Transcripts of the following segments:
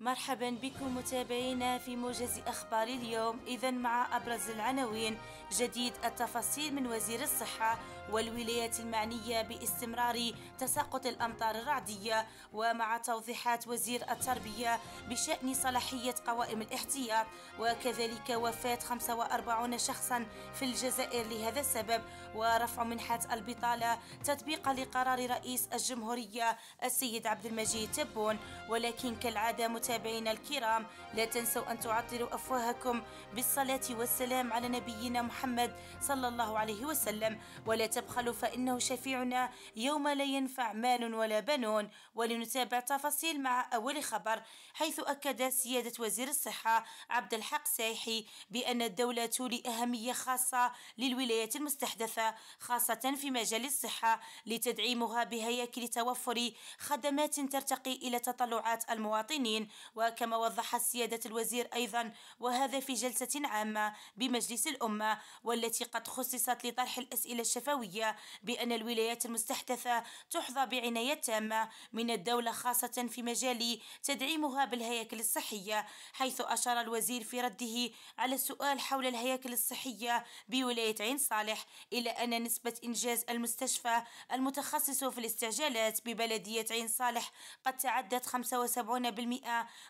مرحبا بكم متابعينا في موجز أخبار اليوم إذا مع أبرز العناوين جديد التفاصيل من وزير الصحة والولايات المعنية باستمرار تساقط الأمطار الرعدية ومع توضيحات وزير التربية بشأن صلاحية قوائم الاحتياط وكذلك وفاة 45 شخصا في الجزائر لهذا السبب ورفع منحة البطالة تطبيقا لقرار رئيس الجمهورية السيد عبد المجيد تبون ولكن كالعادة متابعينا الكرام لا تنسوا أن تعطلوا أفواهكم بالصلاة والسلام على نبينا محمد محمد صلى الله عليه وسلم ولا تبخلوا فإنه شفيعنا يوم لا ينفع مال ولا بنون ولنتابع تفاصيل مع أول خبر حيث أكد سيادة وزير الصحة عبد الحق سايحي بأن الدولة تولي أهمية خاصة للولايات المستحدثة خاصة في مجال الصحة لتدعيمها بهياكل توفر خدمات ترتقي إلى تطلعات المواطنين وكما وضح سيادة الوزير أيضا وهذا في جلسة عامة بمجلس الأمة والتي قد خصصت لطرح الأسئلة الشفوية بأن الولايات المستحدثة تحظى بعناية تامة من الدولة خاصة في مجال تدعيمها بالهياكل الصحية حيث أشار الوزير في رده على السؤال حول الهياكل الصحية بولاية عين صالح إلى أن نسبة إنجاز المستشفى المتخصص في الاستعجالات ببلدية عين صالح قد تعدت 75%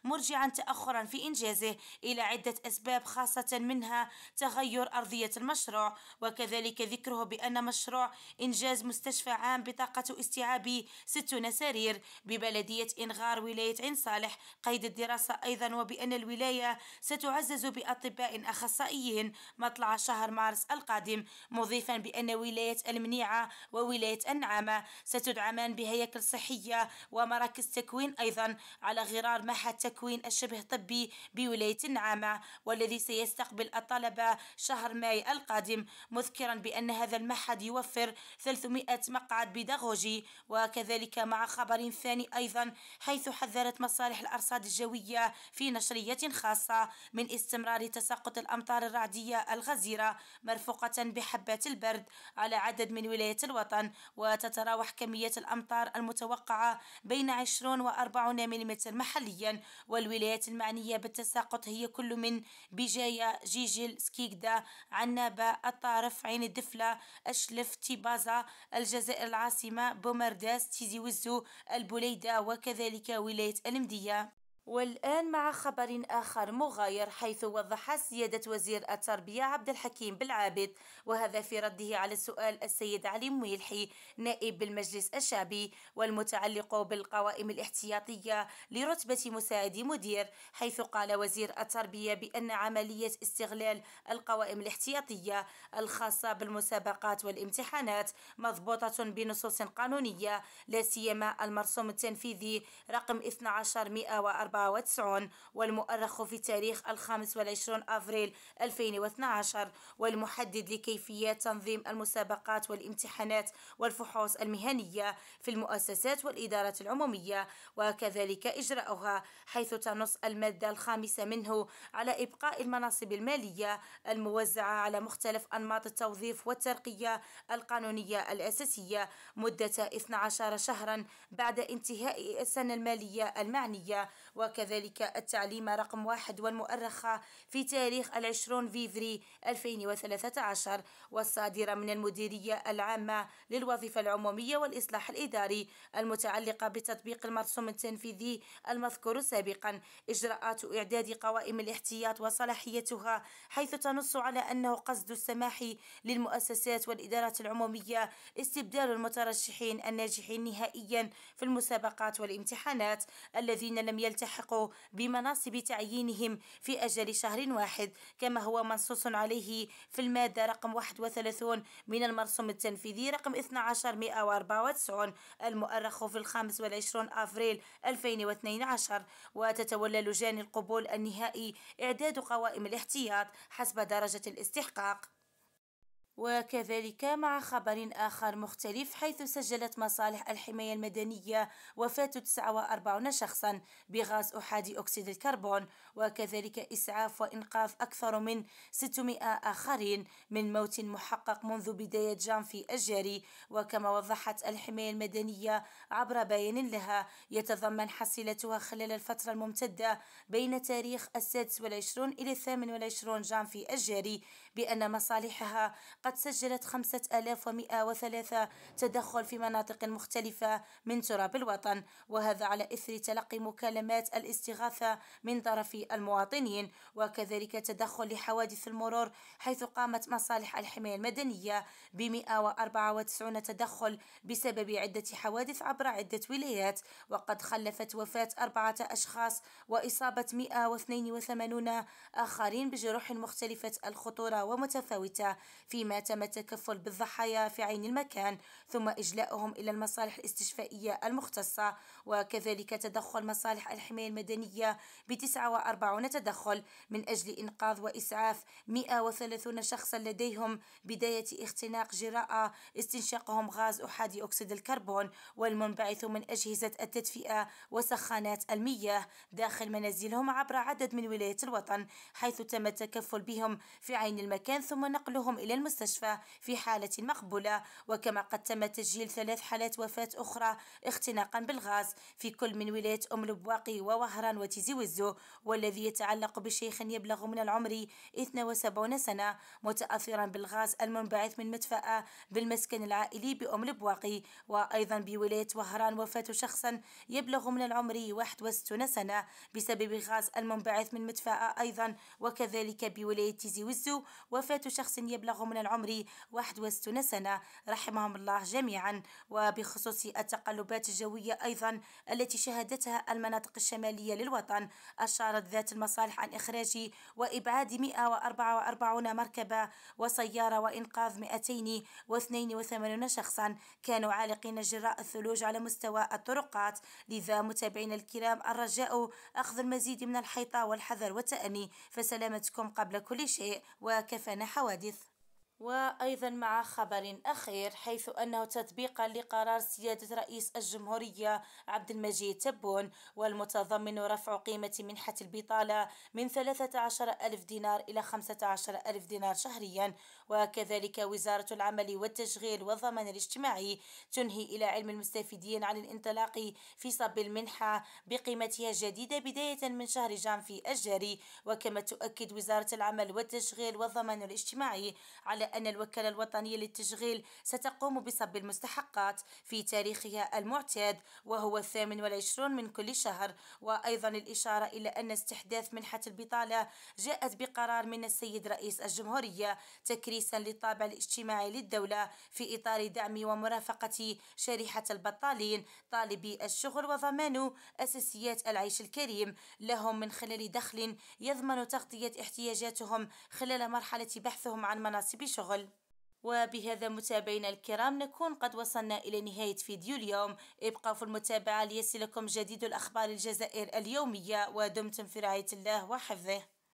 مرجعا تأخرا في إنجازه إلى عدة أسباب خاصة منها تغير أرضية المشروع وكذلك ذكره بأن مشروع إنجاز مستشفى عام بطاقة استيعاب 60 سرير ببلدية إنغار ولاية عين صالح قيد الدراسة أيضا وبأن الولاية ستعزز بأطباء أخصائيين مطلع شهر مارس القادم مضيفا بأن ولاية المنيعة وولاية النعامة ستدعمان بهياكل صحية ومراكز تكوين أيضا على غرار محا تكوين الشبه طبي بولاية النعامة والذي سيستقبل الطلبة شهر مايو القادم مذكرا بأن هذا المعهد يوفر 300 مقعد بيداغوجي وكذلك مع خبر ثاني أيضا حيث حذرت مصالح الأرصاد الجوية في نشرية خاصة من استمرار تساقط الأمطار الرعدية الغزيرة مرفوقة بحبات البرد على عدد من ولايات الوطن وتتراوح كمية الأمطار المتوقعة بين 20 و 40 ملم محليا والولايات المعنية بالتساقط هي كل من بجاية جيجل سكيكدا عنابة الطارف عين الدفلة الشلف تيبازا الجزائر العاصمة بومرداس تيزي وزو البوليدة وكذلك ولاية المدية والآن مع خبر آخر مغاير حيث وضح سيادة وزير التربية عبد الحكيم بالعابد وهذا في رده على السؤال السيد علي مويلحي نائب المجلس الشعبي والمتعلق بالقوائم الاحتياطية لرتبة مساعد مدير حيث قال وزير التربية بأن عملية استغلال القوائم الاحتياطية الخاصة بالمسابقات والامتحانات مضبوطة بنصوص قانونية لا سيما المرسوم التنفيذي رقم 12 وتسعون والمؤرخ في تاريخ 25 أفريل 2012 والمحدد لكيفية تنظيم المسابقات والامتحانات والفحوص المهنية في المؤسسات والإدارات العمومية وكذلك إجراؤها حيث تنص المادة الخامسة منه على إبقاء المناصب المالية الموزعة على مختلف أنماط التوظيف والترقية القانونية الأساسية مدة 12 شهرا بعد انتهاء السنة المالية المعنية وكذلك وكذلك التعليم رقم واحد والمؤرخة في تاريخ العشرون فيفري 2013 والصادرة من المديرية العامة للوظيفة العمومية والإصلاح الإداري المتعلقة بتطبيق المرسوم التنفيذي المذكور سابقا إجراءات إعداد قوائم الاحتياط وصلاحيتها حيث تنص على أنه قصد السماح للمؤسسات والإدارات العمومية استبدال المترشحين الناجحين نهائيا في المسابقات والامتحانات الذين لم يلتحقوا يلحقوا بمناصب تعيينهم في أجل شهر واحد كما هو منصوص عليه في المادة رقم 31 من المرسوم التنفيذي رقم 12194 المؤرخ في 25 أفريل 2012 وتتولى لجان القبول النهائي إعداد قوائم الاحتياط حسب درجة الاستحقاق وكذلك مع خبر آخر مختلف حيث سجلت مصالح الحماية المدنية وفاة 49 شخصا بغاز أحادي أكسيد الكربون وكذلك إسعاف وإنقاذ أكثر من 600 آخرين من موت محقق منذ بداية جانفي الجاري وكما وضحت الحماية المدنية عبر بيان لها يتضمن حصيلتها خلال الفترة الممتدة بين تاريخ 26 إلى 28 جانفي الجاري بأن مصالحها قد قد سجلت 5103 تدخل في مناطق مختلفة من تراب الوطن وهذا على إثر تلقي مكالمات الاستغاثة من طرف المواطنين وكذلك تدخل لحوادث المرور حيث قامت مصالح الحماية المدنية ب 194 تدخل بسبب عدة حوادث عبر عدة ولايات وقد خلفت وفاة أربعة أشخاص وإصابة 182 آخرين بجروح مختلفة الخطورة ومتفاوتة فيما كما تم التكفل بالضحايا في عين المكان ثم إجلاؤهم إلى المصالح الاستشفائية المختصة وكذلك تدخل مصالح الحماية المدنية ب 49 تدخل من أجل إنقاذ وإسعاف 130 شخصا لديهم بداية اختناق جراءة استنشاقهم غاز أحادي أكسيد الكربون والمنبعث من أجهزة التدفئة وسخانات المياه داخل منازلهم عبر عدد من ولايات الوطن حيث تم التكفل بهم في عين المكان ثم نقلهم إلى المستشفى المستشفى في حالة مقبولة وكما قد تم تسجيل ثلاث حالات وفاة أخرى اختناقا بالغاز في كل من ولاية أم البواقي ووهران وتيزي وزو والذي يتعلق بشيخ يبلغ من العمر 72 سنة متأثرا بالغاز المنبعث من مدفأة بالمسكن العائلي بأم البواقي وأيضا بولاية وهران وفاة شخصا يبلغ من العمر 61 سنة بسبب غاز المنبعث من مدفأة أيضا وكذلك بولاية تيزي وزو وفاة شخص يبلغ من العمر عمري 61 سنة رحمهم الله جميعا وبخصوص التقلبات الجوية أيضا التي شهدتها المناطق الشمالية للوطن أشارت ذات المصالح عن إخراج وإبعاد 144 مركبة وسيارة وإنقاذ 282 شخصا كانوا عالقين جراء الثلوج على مستوى الطرقات لذا متابعينا الكرام الرجاء أخذ المزيد من الحيطة والحذر والتأني فسلامتكم قبل كل شيء وكفانا حوادث وأيضا مع خبر أخير حيث أنه تطبيقا لقرار سيادة رئيس الجمهورية عبد المجيد تبون والمتضمن رفع قيمة منحة البطالة من 13 ألف دينار إلى 15 ألف دينار شهريا وكذلك وزارة العمل والتشغيل والضمان الاجتماعي تنهي إلى علم المستفيدين عن الانطلاق في صب المنحة بقيمتها الجديدة بداية من شهر جانفي الجاري وكما تؤكد وزارة العمل والتشغيل والضمان الاجتماعي على أن الوكالة الوطنية للتشغيل ستقوم بصب المستحقات في تاريخها المعتاد وهو الثامن والعشرون من كل شهر وأيضا الإشارة إلى أن استحداث منحة البطالة جاءت بقرار من السيد رئيس الجمهورية تكريسا للطابع الاجتماعي للدولة في إطار دعم ومرافقة شريحة البطالين طالبي الشغل وضمان أساسيات العيش الكريم لهم من خلال دخل يضمن تغطية احتياجاتهم خلال مرحلة بحثهم عن مناصب شغل الشغل وبهذا متابعينا الكرام نكون قد وصلنا إلى نهاية فيديو اليوم ابقوا في المتابعة ليصلكم جديد الأخبار الجزائر اليومية ودمتم في رعاية الله وحفظه